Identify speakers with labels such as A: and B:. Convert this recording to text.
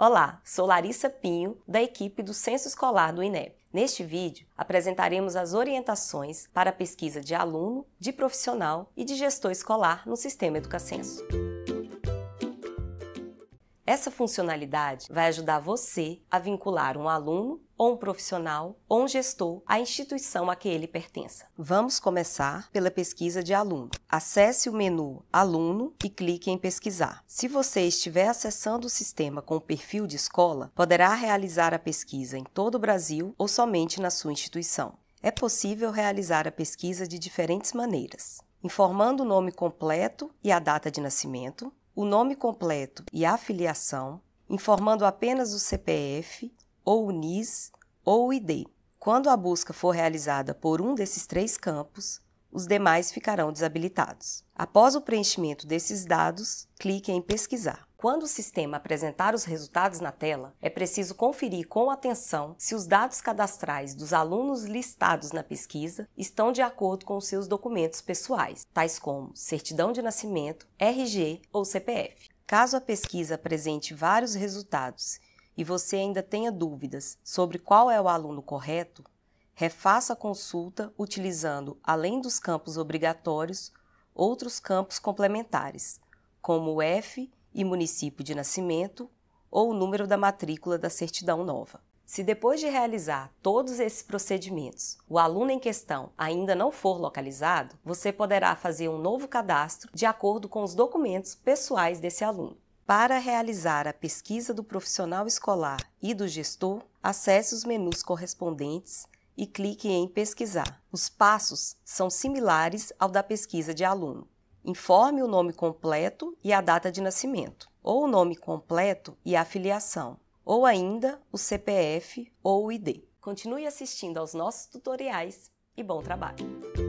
A: Olá, sou Larissa Pinho, da equipe do Censo Escolar do INEP. Neste vídeo, apresentaremos as orientações para a pesquisa de aluno, de profissional e de gestor escolar no sistema EducaCenso. Essa funcionalidade vai ajudar você a vincular um aluno ou um profissional ou um gestor à instituição a que ele pertença. Vamos começar pela pesquisa de aluno. Acesse o menu Aluno e clique em Pesquisar. Se você estiver acessando o sistema com o perfil de escola, poderá realizar a pesquisa em todo o Brasil ou somente na sua instituição. É possível realizar a pesquisa de diferentes maneiras informando o nome completo e a data de nascimento, o nome completo e a filiação, informando apenas o CPF ou o NIS ou o ID. Quando a busca for realizada por um desses três campos, os demais ficarão desabilitados. Após o preenchimento desses dados, clique em Pesquisar. Quando o sistema apresentar os resultados na tela, é preciso conferir com atenção se os dados cadastrais dos alunos listados na pesquisa estão de acordo com seus documentos pessoais, tais como certidão de nascimento, RG ou CPF. Caso a pesquisa apresente vários resultados e você ainda tenha dúvidas sobre qual é o aluno correto, refaça a consulta utilizando, além dos campos obrigatórios, outros campos complementares, como o F e município de nascimento ou o número da matrícula da certidão nova. Se depois de realizar todos esses procedimentos, o aluno em questão ainda não for localizado, você poderá fazer um novo cadastro de acordo com os documentos pessoais desse aluno. Para realizar a pesquisa do profissional escolar e do gestor, acesse os menus correspondentes e clique em Pesquisar. Os passos são similares ao da pesquisa de aluno. Informe o nome completo e a data de nascimento, ou o nome completo e a filiação, ou ainda o CPF ou o ID. Continue assistindo aos nossos tutoriais e bom trabalho!